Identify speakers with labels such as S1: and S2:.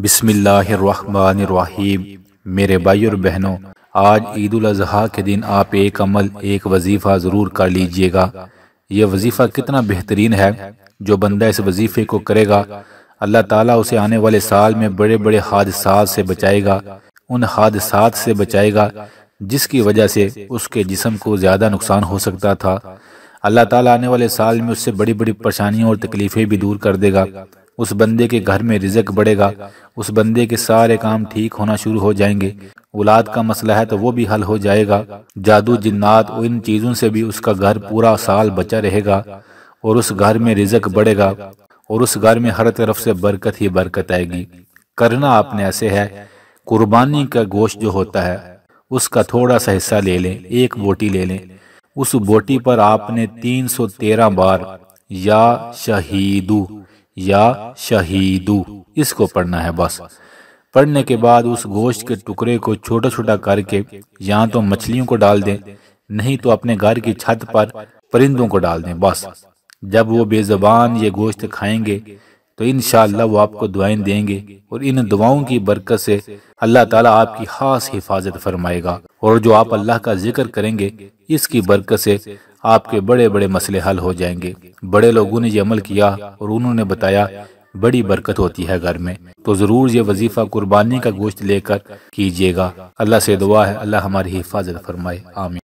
S1: बिस्मिल्लाहिर्रहमानिर्रहीम मेरे भाई और बहनों आज ईद अजहा के दिन आप एक अमल एक वजीफ़ा ज़रूर कर लीजिएगा यह वजीफ़ा कितना बेहतरीन है जो बंदा इस वजीफ़े को करेगा अल्लाह ताला उसे आने वाले साल में बड़े बड़े हादसा से बचाएगा उन हादसा से बचाएगा जिसकी वजह से उसके जिसम को ज़्यादा नुकसान हो सकता था अल्लाह ताला आने वाले साल में उससे बड़ी बड़ी परेशानियों और तकलीफ़ें भी दूर कर देगा उस बंदे के घर में रिजक बढ़ेगा उस बंदे के सारे काम ठीक होना शुरू हो जाएंगे औलाद का मसला है तो वो भी हल हो जाएगा जादू जिन्नात और इन चीज़ों से भी उसका घर पूरा साल बचा रहेगा और उस घर में रिजक बढ़ेगा और उस घर में हर तरफ से बरकत ही बरकत आएगी करना आपने ऐसे है कुर्बानी का गोश्त जो होता है उसका थोड़ा सा हिस्सा ले लें एक बोटी ले लें उस बोटी पर आपने 313 बार या शहीदू या शहीदू इसको पढ़ना है बस पढ़ने के बाद उस गोश्त के टुकड़े को छोटा छोटा करके या तो मछलियों को डाल दें नहीं तो अपने घर की छत पर परिंदों को डाल दें बस जब वो बेजबान ये गोश्त खाएंगे तो इन वो आपको दुआएं देंगे और इन दुआओं की बरकत से अल्लाह ताला आपकी खास हिफाजत फरमाएगा और जो आप अल्लाह का जिक्र करेंगे इसकी बरकत से आपके बड़े बड़े मसले हल हो जाएंगे बड़े लोगों ने ये अमल किया और उन्होंने बताया बड़ी बरकत होती है घर में तो ज़रूर ये वजीफ़ा कुर्बानी का गोश्त लेकर कीजिएगा अल्लाह से दुआ है अल्लाह हमारी हिफाजत फरमाए आमीन